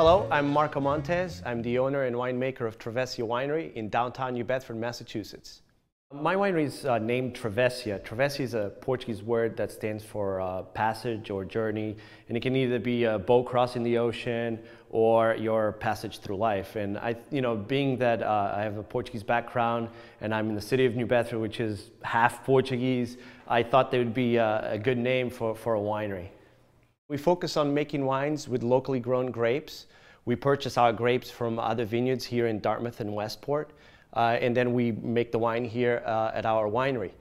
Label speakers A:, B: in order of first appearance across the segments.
A: Hello, I'm Marco Montes. I'm the owner and winemaker of Travesia Winery in downtown New Bedford, Massachusetts. My winery is uh, named Travesia. Travesia is a Portuguese word that stands for uh, passage or journey, and it can either be a boat crossing the ocean or your passage through life. And I, you know, being that uh, I have a Portuguese background and I'm in the city of New Bedford, which is half Portuguese, I thought that would be a, uh, a good name for, for a winery. We focus on making wines with locally grown grapes. We purchase our grapes from other vineyards here in Dartmouth and Westport, uh, and then we make the wine here uh, at our winery.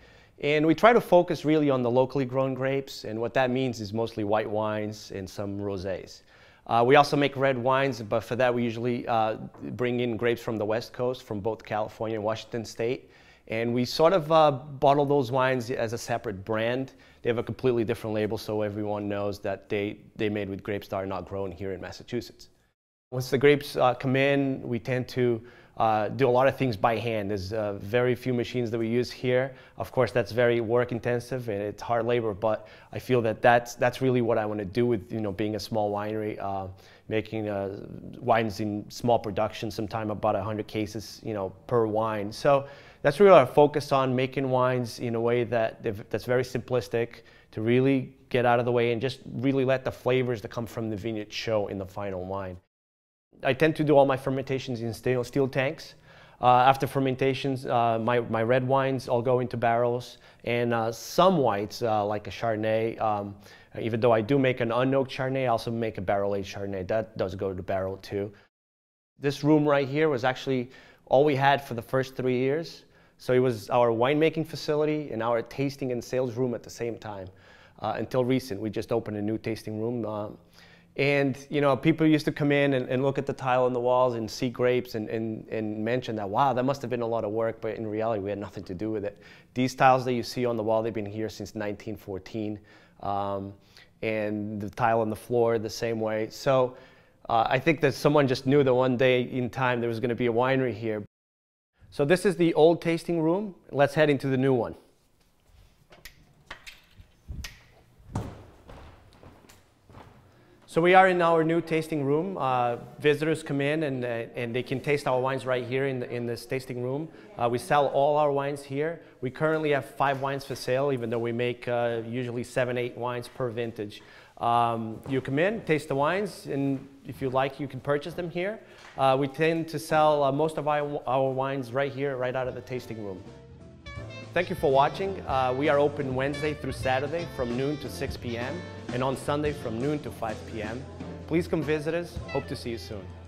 A: And we try to focus really on the locally grown grapes, and what that means is mostly white wines and some rosés. Uh, we also make red wines, but for that we usually uh, bring in grapes from the West Coast, from both California and Washington State. And we sort of uh, bottle those wines as a separate brand. They have a completely different label, so everyone knows that they, they made with grapes that are not grown here in Massachusetts. Once the grapes uh, come in, we tend to uh, do a lot of things by hand. There's uh, very few machines that we use here. Of course, that's very work intensive and it's hard labor, but I feel that that's, that's really what I want to do with you know being a small winery, uh, making uh, wines in small production, sometime about 100 cases you know per wine. So that's really our focus on making wines in a way that that's very simplistic to really get out of the way and just really let the flavors that come from the vineyard show in the final wine. I tend to do all my fermentations in steel, steel tanks. Uh, after fermentations, uh, my, my red wines all go into barrels, and uh, some whites, uh, like a Chardonnay, um, even though I do make an unoaked Chardonnay, I also make a barrel-aged Chardonnay. That does go to barrel too. This room right here was actually all we had for the first three years. So it was our winemaking facility and our tasting and sales room at the same time. Uh, until recent, we just opened a new tasting room um, and you know, people used to come in and, and look at the tile on the walls and see grapes and, and, and mention that, wow, that must have been a lot of work, but in reality, we had nothing to do with it. These tiles that you see on the wall, they've been here since 1914. Um, and the tile on the floor the same way. So uh, I think that someone just knew that one day in time there was going to be a winery here. So this is the old tasting room. Let's head into the new one. So we are in our new tasting room. Uh, visitors come in and, uh, and they can taste our wines right here in, the, in this tasting room. Uh, we sell all our wines here. We currently have five wines for sale, even though we make uh, usually seven, eight wines per vintage. Um, you come in, taste the wines, and if you like, you can purchase them here. Uh, we tend to sell uh, most of our, our wines right here, right out of the tasting room. Thank you for watching. we are open Wednesday through Saturday from noon to 6 p.m and on Sunday from noon to 5 p.m. Please come visit us. Hope to see you soon.